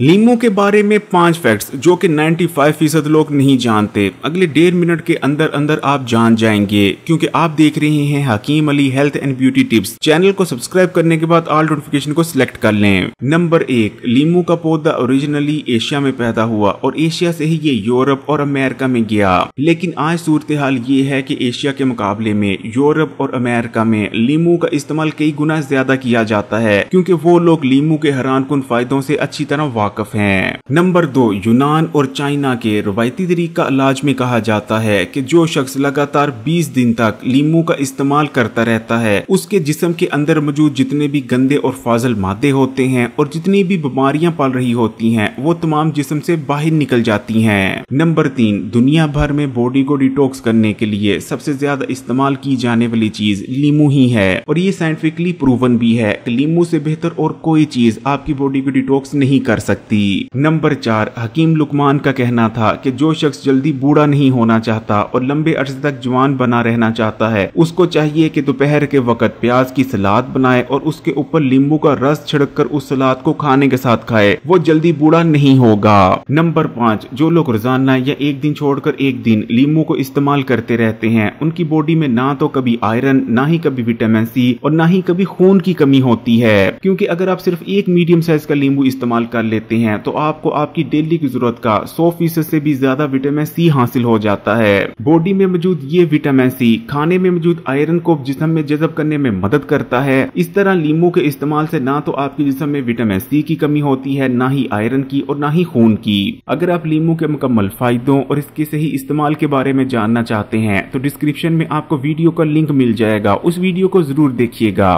लीमू के बारे में पांच फैक्ट्स जो कि 95 फीसद लोग नहीं जानते अगले डेढ़ मिनट के अंदर अंदर आप जान जाएंगे क्योंकि आप देख रहे हैं Hakeem Ali health and beauty tips channel को सब्सक्राइब करने के बाद ऑल नोटिफिकेशन को सिलेक्ट कर लें नंबर एक लीमू का पौधा ओरिजिनली एशिया में पैदा हुआ और एशिया से ही ये यूरोप और अमेरिका में गया लेकिन आज सूरत हाल ये है की एशिया के मुकाबले में यूरोप और अमेरिका में लीमू का इस्तेमाल कई गुना ज्यादा किया जाता है क्यूँकी वो लोग लीमू के हैरान कन फायदों से अच्छी तरह वाकफ हैं नंबर दो यूनान और चाइना के रवायती तरीका इलाज में कहा जाता है कि जो शख्स लगातार 20 दिन तक लीमू का इस्तेमाल करता रहता है उसके जिसम के अंदर मौजूद जितने भी गंदे और फाजल मादे होते हैं और जितनी भी बीमारियां पल रही होती हैं वो तमाम जिसम से बाहर निकल जाती हैं नंबर तीन दुनिया भर में बॉडी को डिटॉक्स करने के लिए सबसे ज्यादा इस्तेमाल की जाने वाली चीज लीमू ही है और ये साइंटिफिकली प्रूवन भी है लीमू से बेहतर और कोई चीज आपकी बॉडी को डिटोक्स नहीं कर सकती सकती नंबर चार हकीम लुकमान का कहना था कि जो शख्स जल्दी बूढ़ा नहीं होना चाहता और लंबे अरसे तक जवान बना रहना चाहता है उसको चाहिए कि दोपहर के वक्त प्याज की सलाद बनाए और उसके ऊपर नींबू का रस छिड़क कर उस सलाद को खाने के साथ खाए वो जल्दी बूढ़ा नहीं होगा नंबर पाँच जो लोग रोजाना या एक दिन छोड़कर एक दिन लींबू को इस्तेमाल करते रहते हैं उनकी बॉडी में ना तो कभी आयरन ना ही कभी विटामिन सी और ना ही कभी खून की कमी होती है क्योंकि अगर आप सिर्फ एक मीडियम साइज का लींबू इस्तेमाल कर लेते लेते हैं तो आपको आपकी डेली की जरूरत का सौ फीसद से भी ज्यादा विटामिन सी हासिल हो जाता है बॉडी में मौजूद ये विटामिन सी खाने में मौजूद आयरन को जिसम में जजब करने में मदद करता है इस तरह लीमू के इस्तेमाल से ना तो आपके जिसम में विटामिन सी की कमी होती है ना ही आयरन की और ना ही खून की अगर आप लीमू के मुकम्मल फायदों और इसके सही इस्तेमाल के बारे में जानना चाहते हैं तो डिस्क्रिप्शन में आपको वीडियो का लिंक मिल जाएगा उस वीडियो को जरूर देखिएगा